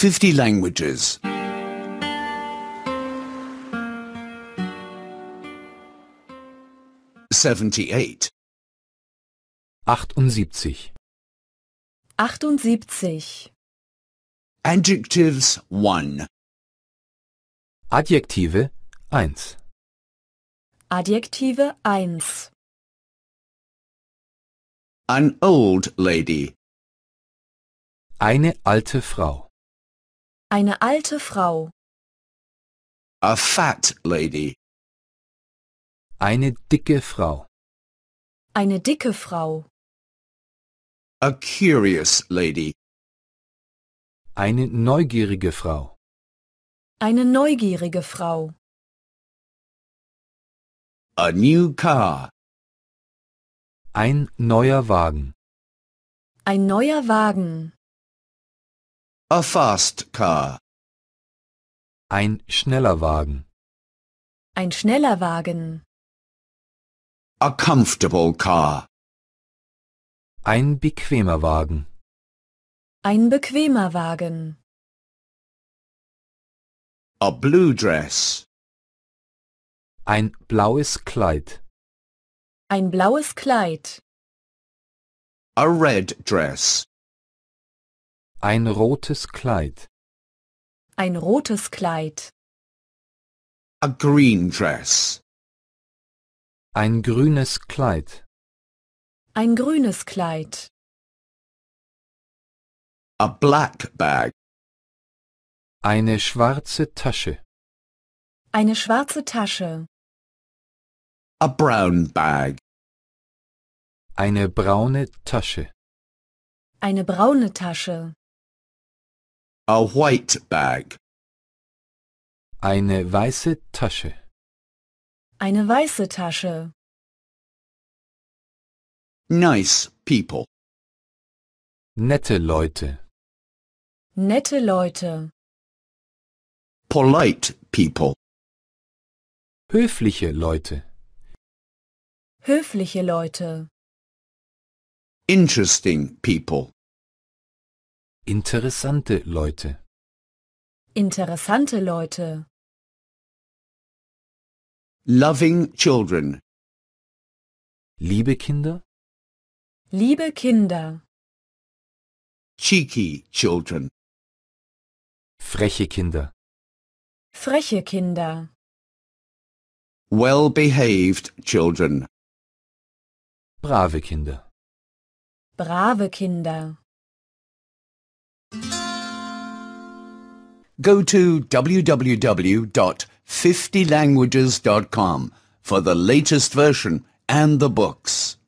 50 languages. 78. 78. 78. Adjectives 1. Adjektive 1. Adjektive 1. An old lady. Eine alte Frau. Eine alte Frau. A fat lady. Eine dicke Frau. Eine dicke Frau. A curious lady. Eine neugierige Frau. Eine neugierige Frau. A new car. Ein neuer Wagen. Ein neuer Wagen. A fast car. Ein schneller Wagen. Ein schneller Wagen. A comfortable car. Ein bequemer Wagen. Ein bequemer Wagen. A blue dress. Ein blaues Kleid. Ein blaues Kleid. A red dress. Ein rotes Kleid. Ein rotes Kleid. A green dress. Ein grünes Kleid. Ein grünes Kleid. A black bag. Eine schwarze Tasche. Eine schwarze Tasche. A brown bag. Eine braune Tasche. Eine braune Tasche. A white bag. Eine weiße Tasche. Eine weiße Tasche. Nice people. Nette Leute. Nette Leute. Polite people. Höfliche Leute. Höfliche Leute. Interesting people. Interessante Leute. Interessante Leute. Loving children. Liebe Kinder. Liebe Kinder. Cheeky children. Freche Kinder. Freche Kinder. Well-behaved children. Brave Kinder. Brave Kinder. go to www.50languages.com for the latest version and the books.